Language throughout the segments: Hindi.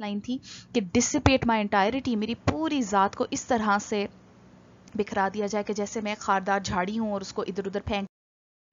लाइन थी कि डिसिपेट माई एंटायरिटी मेरी पूरी ज़ात को इस तरह से बिखरा दिया जाए कि जैसे मैं खारदार झाड़ी हूँ और उसको इधर उधर फेंक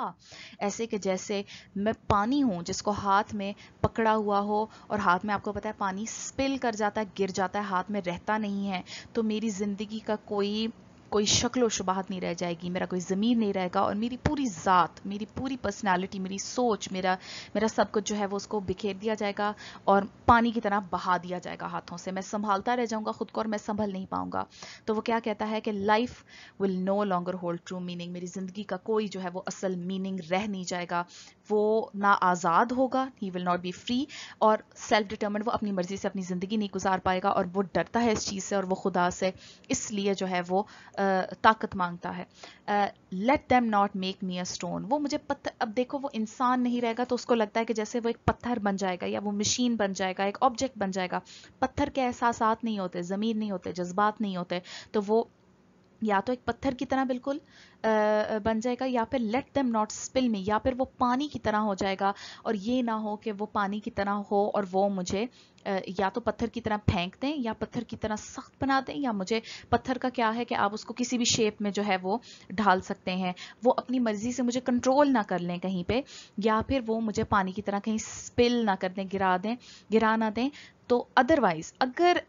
हाँ, ऐसे कि जैसे मैं पानी हूँ जिसको हाथ में पकड़ा हुआ हो और हाथ में आपको पता है पानी स्पिल कर जाता है गिर जाता है हाथ में रहता नहीं है तो मेरी ज़िंदगी का कोई कोई शक्लो शुबाहत नहीं रह जाएगी मेरा कोई ज़मीर नहीं रहेगा और मेरी पूरी ज़ात मेरी पूरी पर्सनैलिटी मेरी सोच मेरा मेरा सब कुछ जो है वो उसको बिखेर दिया जाएगा और पानी की तरह बहा दिया जाएगा हाथों से मैं संभालता रह जाऊँगा खुद को और मैं संभल नहीं पाऊँगा तो वो क्या कहता है कि life will no longer hold true meaning मेरी ज़िंदगी का कोई जो है वो असल मीनिंग रह नहीं जाएगा वो ना आज़ाद होगा ही विल नॉट बी फ्री और सेल्फ डिटर्मेंट वो अपनी मर्ज़ी से अपनी ज़िंदगी नहीं गुजार पाएगा और वो डरता है इस चीज़ से और वो खुदा से इसलिए जो है वो आ, ताकत मांगता है let them not make me a stone वो मुझे पत्थर अब देखो वो इंसान नहीं रहेगा तो उसको लगता है कि जैसे वो एक पत्थर बन जाएगा या वो मशीन बन जाएगा एक ऑब्जेक्ट बन जाएगा पत्थर के एहसास नहीं होते जमीन नहीं होते जज्बात नहीं होते तो वो या तो एक पत्थर की तरह बिल्कुल बन जाएगा या फिर लेट देम नॉट स्पिल में या फिर वो पानी की तरह हो जाएगा और ये ना हो कि वो पानी की तरह हो और वो मुझे या तो पत्थर की तरह फेंक दें या पत्थर की तरह सख्त बना दें या मुझे पत्थर का क्या है कि आप उसको किसी भी शेप में जो है वो ढाल सकते हैं वो अपनी मर्जी से मुझे कंट्रोल ना कर लें कहीं पे या फिर वो मुझे पानी की तरह कहीं स्पिल ना कर दें गिरा दें गिरा ना दें तो अदरवाइज़ अगर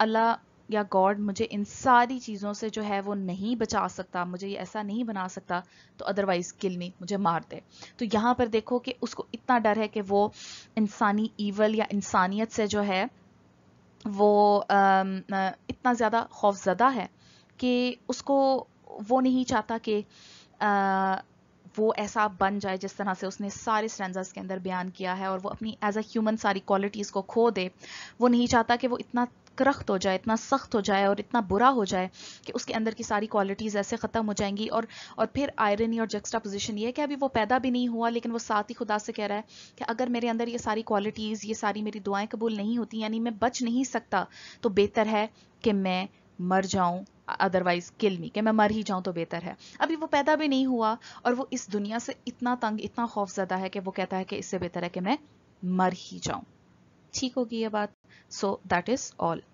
अल्लाह या गॉड मुझे इन सारी चीज़ों से जो है वो नहीं बचा सकता मुझे ये ऐसा नहीं बना सकता तो अदरवाइज़ किल मी मुझे मार दे तो यहाँ पर देखो कि उसको इतना डर है कि वो इंसानी ईवल या इंसानियत से जो है वो इतना ज़्यादा खौफजदा है कि उसको वो नहीं चाहता कि वो ऐसा बन जाए जिस तरह से उसने सारे स्टेंजर्स के अंदर बयान किया है और वो अपनी एज अ ह्यूमन सारी क्वालिटीज़ को खो दे वो नहीं चाहता कि वो इतना करख्त हो जाए इतना सख्त हो जाए और इतना बुरा हो जाए कि उसके अंदर की सारी क्वालिटीज़ ऐसे ख़त्म हो जाएंगी और और फिर आयरनी और जक्स्ट्रा पोजिशन ये है कि अभी वो पैदा भी नहीं हुआ लेकिन वो साथ ही खुदा से कह रहा है कि अगर मेरे अंदर ये सारी क्वालिटीज़ ये सारी मेरी दुआएँ कबूल नहीं होती यानी मैं बच नहीं सकता तो बेहतर है कि मैं मर जाऊं अदरवाइज किल मी कि मैं मर ही जाऊं तो बेहतर है अभी वो पैदा भी नहीं हुआ और वो इस दुनिया से इतना तंग इतना खौफ ज्यादा है कि वो कहता है कि इससे बेहतर है कि मैं मर ही जाऊं ठीक होगी ये बात सो दैट इज ऑल